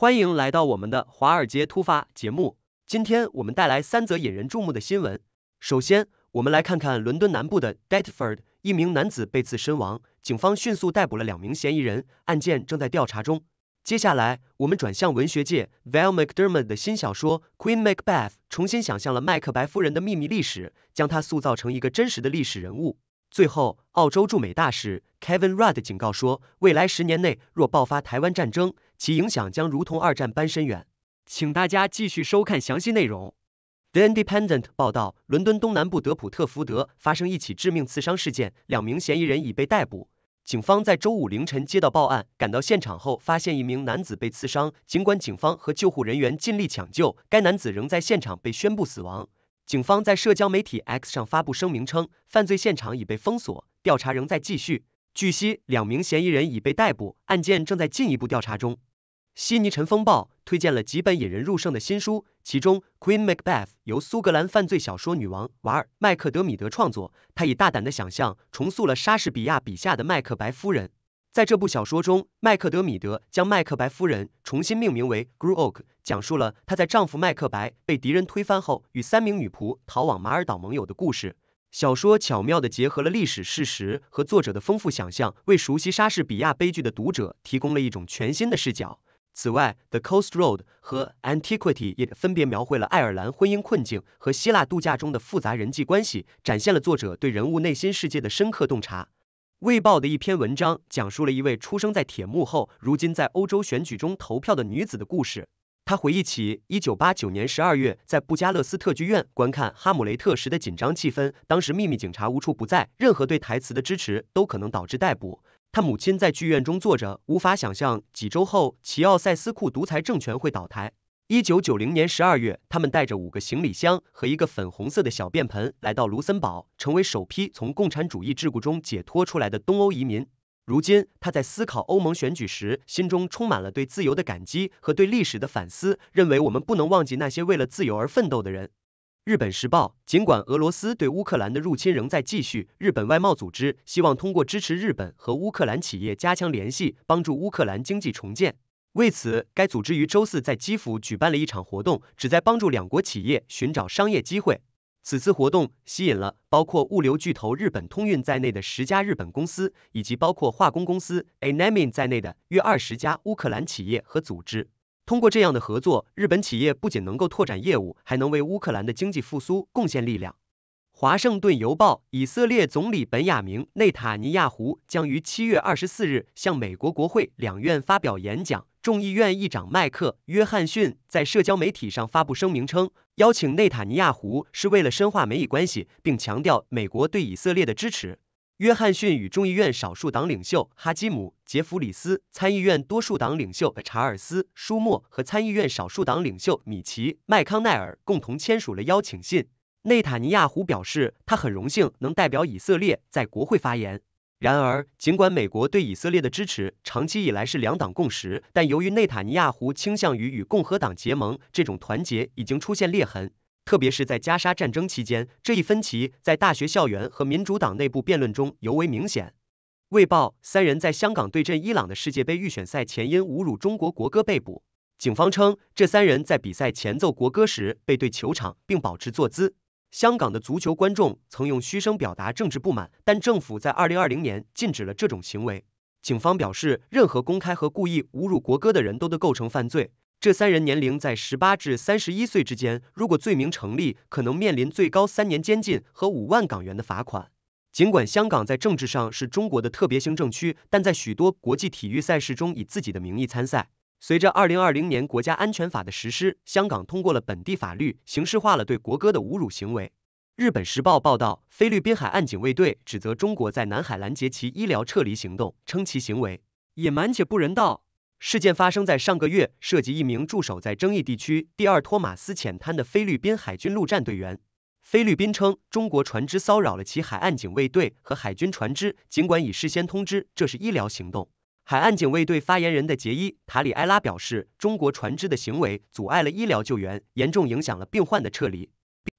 欢迎来到我们的华尔街突发节目。今天我们带来三则引人注目的新闻。首先，我们来看看伦敦南部的 d e d f o r d 一名男子被刺身亡，警方迅速逮捕了两名嫌疑人，案件正在调查中。接下来，我们转向文学界，Val m c d e r m t t 的新小说《Queen Macbeth》重新想象了麦克白夫人的秘密历史，将她塑造成一个真实的历史人物。最后，澳洲驻美大使 Kevin Rudd 警告说，未来十年内若爆发台湾战争，其影响将如同二战般深远。请大家继续收看详细内容。The Independent 报道，伦敦东南部德普特福德发生一起致命刺伤事件，两名嫌疑人已被逮捕。警方在周五凌晨接到报案，赶到现场后发现一名男子被刺伤，尽管警方和救护人员尽力抢救，该男子仍在现场被宣布死亡。警方在社交媒体 X 上发布声明称，犯罪现场已被封锁，调查仍在继续。据悉，两名嫌疑人已被逮捕，案件正在进一步调查中。悉尼晨风暴推荐了几本引人入胜的新书，其中《Queen Macbeth》由苏格兰犯罪小说女王瓦尔麦克德米德创作，她以大胆的想象重塑了莎士比亚笔下的麦克白夫人。在这部小说中，麦克德米德将麦克白夫人重新命名为 Gruoch，讲述了她在丈夫麦克白被敌人推翻后，与三名女仆逃往马尔岛盟友的故事。小说巧妙的结合了历史事实和作者的丰富想象，为熟悉莎士比亚悲剧的读者提供了一种全新的视角。此外，《The Coast Road》和《Antiquity》也分别描绘了爱尔兰婚姻困境和希腊度假中的复杂人际关系，展现了作者对人物内心世界的深刻洞察。《卫报》的一篇文章讲述了一位出生在铁幕后、如今在欧洲选举中投票的女子的故事。她回忆起一九八九年十二月在布加勒斯特剧院观看《哈姆雷特》时的紧张气氛。当时秘密警察无处不在，任何对台词的支持都可能导致逮捕。她母亲在剧院中坐着，无法想象几周后齐奥塞斯库独裁政权会倒台。一九九零年十二月，他们带着五个行李箱和一个粉红色的小便盆来到卢森堡，成为首批从共产主义桎梏中解脱出来的东欧移民。如今，他在思考欧盟选举时，心中充满了对自由的感激和对历史的反思，认为我们不能忘记那些为了自由而奋斗的人。日本时报。尽管俄罗斯对乌克兰的入侵仍在继续，日本外贸组织希望通过支持日本和乌克兰企业加强联系，帮助乌克兰经济重建。为此，该组织于周四在基辅举办了一场活动，旨在帮助两国企业寻找商业机会。此次活动吸引了包括物流巨头日本通运在内的十家日本公司，以及包括化工公司 Anamin 在内的约二十家乌克兰企业和组织。通过这样的合作，日本企业不仅能够拓展业务，还能为乌克兰的经济复苏贡献力量。华盛顿邮报：以色列总理本雅明内塔尼亚胡将于七月二十四日向美国国会两院发表演讲。众议院议长迈克·约翰逊在社交媒体上发布声明称，邀请内塔尼亚胡是为了深化美以关系，并强调美国对以色列的支持。约翰逊与众议院少数党领袖哈基姆·杰弗里斯、参议院多数党领袖查尔斯·舒默和参议院少数党领袖米奇·麦康奈尔共同签署了邀请信。内塔尼亚胡表示，他很荣幸能代表以色列在国会发言。然而，尽管美国对以色列的支持长期以来是两党共识，但由于内塔尼亚胡倾向于与共和党结盟，这种团结已经出现裂痕。特别是在加沙战争期间，这一分歧在大学校园和民主党内部辩论中尤为明显。卫报：三人在香港对阵伊朗的世界杯预选赛前因侮辱中国国歌被捕，警方称这三人在比赛前奏国歌时背对球场并保持坐姿。香港的足球观众曾用嘘声表达政治不满，但政府在2020年禁止了这种行为。警方表示，任何公开和故意侮辱国歌的人都得构成犯罪。这三人年龄在18至31岁之间，如果罪名成立，可能面临最高三年监禁和5万港元的罚款。尽管香港在政治上是中国的特别行政区，但在许多国际体育赛事中以自己的名义参赛。随着二零二零年国家安全法的实施，香港通过了本地法律，刑事化了对国歌的侮辱行为。日本时报报道，菲律宾海岸警卫队指责中国在南海拦截其医疗撤离行动，称其行为野蛮且不人道。事件发生在上个月，涉及一名驻守在争议地区第二托马斯浅滩的菲律宾海军陆战队员。菲律宾称，中国船只骚扰了其海岸警卫队和海军船只，尽管已事先通知这是医疗行动。海岸警卫队发言人的杰伊·塔里埃拉表示，中国船只的行为阻碍了医疗救援，严重影响了病患的撤离。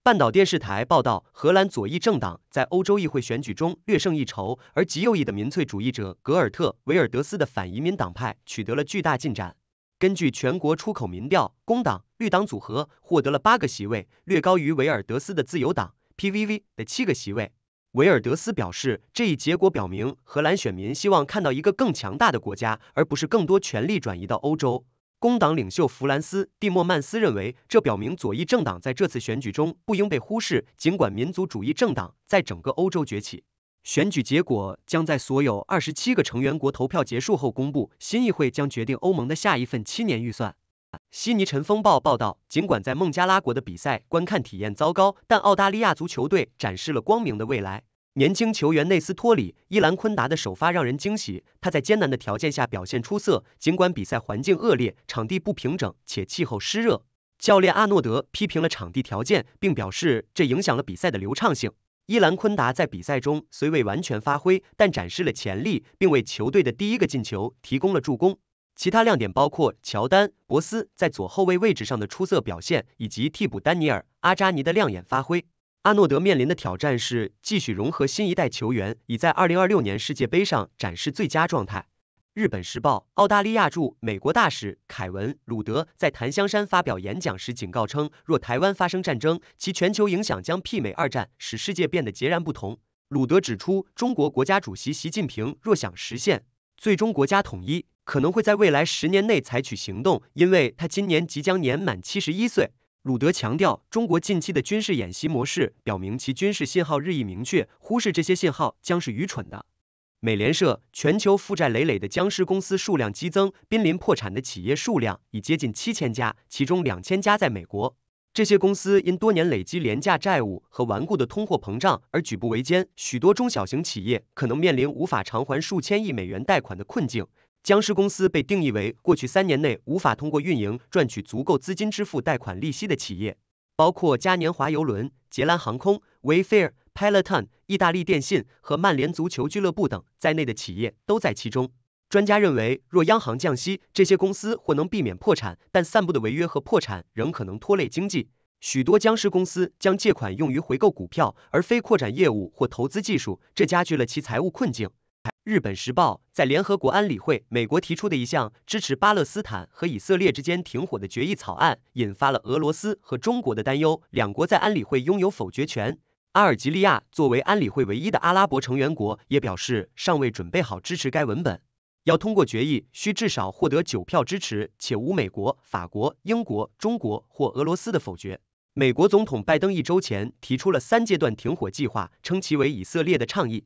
半岛电视台报道，荷兰左翼政党在欧洲议会选举中略胜一筹，而极右翼的民粹主义者格尔特·维尔德斯的反移民党派取得了巨大进展。根据全国出口民调，工党、绿党组合获得了八个席位，略高于维尔德斯的自由党 （P V V） 的七个席位。维尔德斯表示，这一结果表明，荷兰选民希望看到一个更强大的国家，而不是更多权力转移到欧洲。工党领袖弗兰斯·蒂莫曼斯认为，这表明左翼政党在这次选举中不应被忽视，尽管民族主义政党在整个欧洲崛起。选举结果将在所有二十七个成员国投票结束后公布。新议会将决定欧盟的下一份七年预算。悉尼晨风报报道，尽管在孟加拉国的比赛观看体验糟糕，但澳大利亚足球队展示了光明的未来。年轻球员内斯托里·伊兰昆达的首发让人惊喜，他在艰难的条件下表现出色。尽管比赛环境恶劣，场地不平整且气候湿热，教练阿诺德批评了场地条件，并表示这影响了比赛的流畅性。伊兰昆达在比赛中虽未完全发挥，但展示了潜力，并为球队的第一个进球提供了助攻。其他亮点包括乔丹、博斯在左后卫位置上的出色表现，以及替补丹尼尔·阿扎尼的亮眼发挥。阿诺德面临的挑战是继续融合新一代球员，以在二零二六年世界杯上展示最佳状态。日本时报澳大利亚驻美国大使凯文·鲁德在檀香山发表演讲时警告称，若台湾发生战争，其全球影响将媲美二战，使世界变得截然不同。鲁德指出，中国国家主席习近平若想实现。最终国家统一可能会在未来十年内采取行动，因为他今年即将年满七十一岁。鲁德强调，中国近期的军事演习模式表明其军事信号日益明确，忽视这些信号将是愚蠢的。美联社：全球负债累累的僵尸公司数量激增，濒临破产的企业数量已接近七千家，其中两千家在美国。这些公司因多年累积廉价债务和顽固的通货膨胀而举步维艰，许多中小型企业可能面临无法偿还数千亿美元贷款的困境。僵尸公司被定义为过去三年内无法通过运营赚取足够资金支付贷款利息的企业，包括嘉年华邮轮、捷兰航空、Wayfair、Peloton、意大利电信和曼联足球俱乐部等在内的企业都在其中。专家认为，若央行降息，这些公司或能避免破产，但散布的违约和破产仍可能拖累经济。许多僵尸公司将借款用于回购股票，而非扩展业务或投资技术，这加剧了其财务困境。日本时报在联合国安理会，美国提出的一项支持巴勒斯坦和以色列之间停火的决议草案，引发了俄罗斯和中国的担忧，两国在安理会拥有否决权。阿尔及利亚作为安理会唯一的阿拉伯成员国，也表示尚未准备好支持该文本。要通过决议，需至少获得九票支持，且无美国、法国、英国、中国或俄罗斯的否决。美国总统拜登一周前提出了三阶段停火计划，称其为以色列的倡议。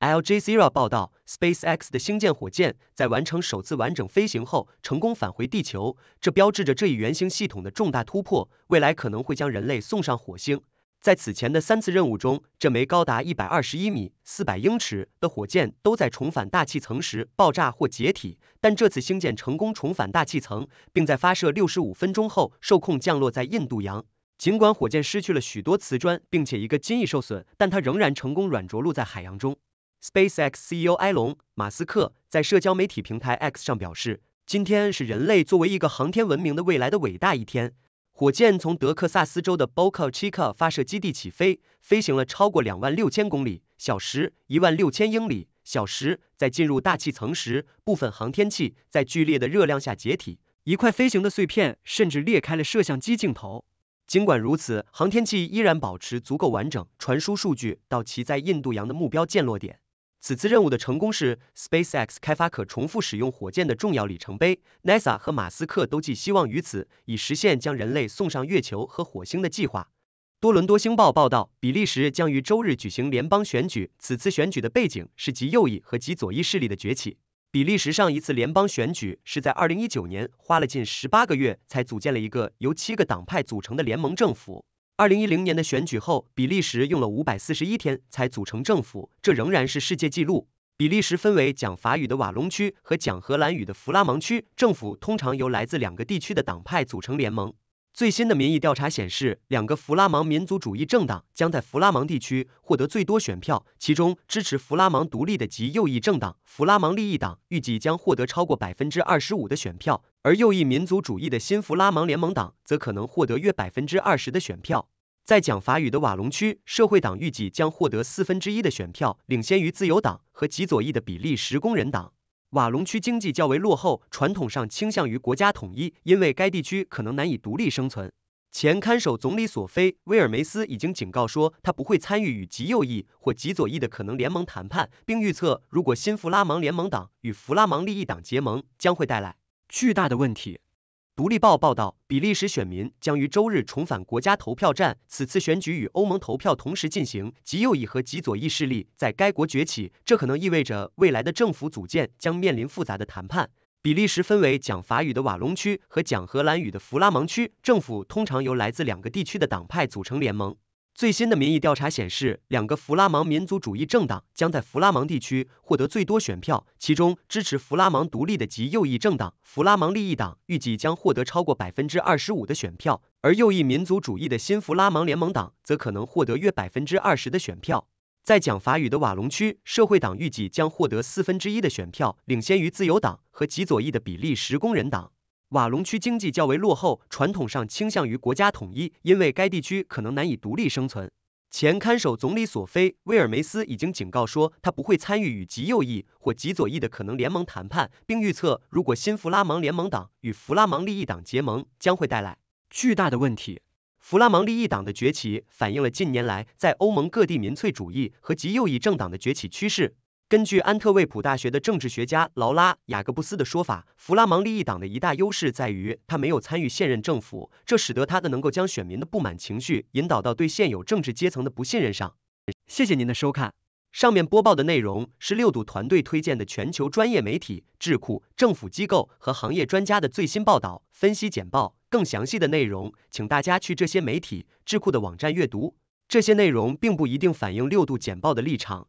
LJ Zero 报道，SpaceX 的星舰火箭在完成首次完整飞行后成功返回地球，这标志着这一原型系统的重大突破，未来可能会将人类送上火星。在此前的三次任务中，这枚高达一百二十一米、四百英尺的火箭都在重返大气层时爆炸或解体，但这次星舰成功重返大气层，并在发射六十五分钟后受控降落在印度洋。尽管火箭失去了许多瓷砖，并且一个襟翼受损，但它仍然成功软着陆在海洋中。SpaceX CEO 埃隆·马斯克在社交媒体平台 X 上表示：“今天是人类作为一个航天文明的未来的伟大一天。”火箭从德克萨斯州的 Boca Chica 发射基地起飞，飞行了超过两万六千公里，小时一万六千英里，小时。在进入大气层时，部分航天器在剧烈的热量下解体，一块飞行的碎片甚至裂开了摄像机镜头。尽管如此，航天器依然保持足够完整，传输数据到其在印度洋的目标降落点。此次任务的成功是 SpaceX 开发可重复使用火箭的重要里程碑。NASA 和马斯克都寄希望于此，以实现将人类送上月球和火星的计划。多伦多星报报道，比利时将于周日举行联邦选举。此次选举的背景是极右翼和极左翼势力的崛起。比利时上一次联邦选举是在2019年，花了近18个月才组建了一个由七个党派组成的联盟政府。二零一零年的选举后，比利时用了五百四十一天才组成政府，这仍然是世界纪录。比利时分为讲法语的瓦隆区和讲荷兰语的弗拉芒区，政府通常由来自两个地区的党派组成联盟。最新的民意调查显示，两个弗拉芒民族主义政党将在弗拉芒地区获得最多选票。其中，支持弗拉芒独立的极右翼政党弗拉芒利益党预计将获得超过百分之二十五的选票，而右翼民族主义的新弗拉芒联盟党则可能获得约百分之二十的选票。在讲法语的瓦隆区，社会党预计将获得四分之一的选票，领先于自由党和极左翼的比利时工人党。瓦隆区经济较为落后，传统上倾向于国家统一，因为该地区可能难以独立生存。前看守总理索菲·威尔梅斯已经警告说，他不会参与与极右翼或极左翼的可能联盟谈判，并预测，如果新弗拉芒联盟党与弗拉芒利益党结盟，将会带来巨大的问题。《独立报》报道，比利时选民将于周日重返国家投票站。此次选举与欧盟投票同时进行，极右翼和极左翼势力在该国崛起，这可能意味着未来的政府组建将面临复杂的谈判。比利时分为讲法语的瓦隆区和讲荷兰语的弗拉芒区，政府通常由来自两个地区的党派组成联盟。最新的民意调查显示，两个弗拉芒民族主义政党将在弗拉芒地区获得最多选票。其中，支持弗拉芒独立的极右翼政党弗拉芒利益党预计将获得超过百分之二十五的选票，而右翼民族主义的新弗拉芒联盟党则可能获得约百分之二十的选票。在讲法语的瓦隆区，社会党预计将获得四分之一的选票，领先于自由党和极左翼的比利时工人党。瓦隆区经济较为落后，传统上倾向于国家统一，因为该地区可能难以独立生存。前看守总理索菲·威尔梅斯已经警告说，他不会参与与极右翼或极左翼的可能联盟谈判，并预测，如果新弗拉芒联盟党与弗拉芒利益党结盟，将会带来巨大的问题。弗拉芒利益党的崛起反映了近年来在欧盟各地民粹主义和极右翼政党的崛起趋势。根据安特卫普大学的政治学家劳拉·雅各布斯的说法，弗拉芒利益党的一大优势在于他没有参与现任政府，这使得他的能够将选民的不满情绪引导到对现有政治阶层的不信任上。谢谢您的收看，上面播报的内容是六度团队推荐的全球专业媒体、智库、政府机构和行业专家的最新报道、分析简报。更详细的内容，请大家去这些媒体、智库的网站阅读。这些内容并不一定反映六度简报的立场。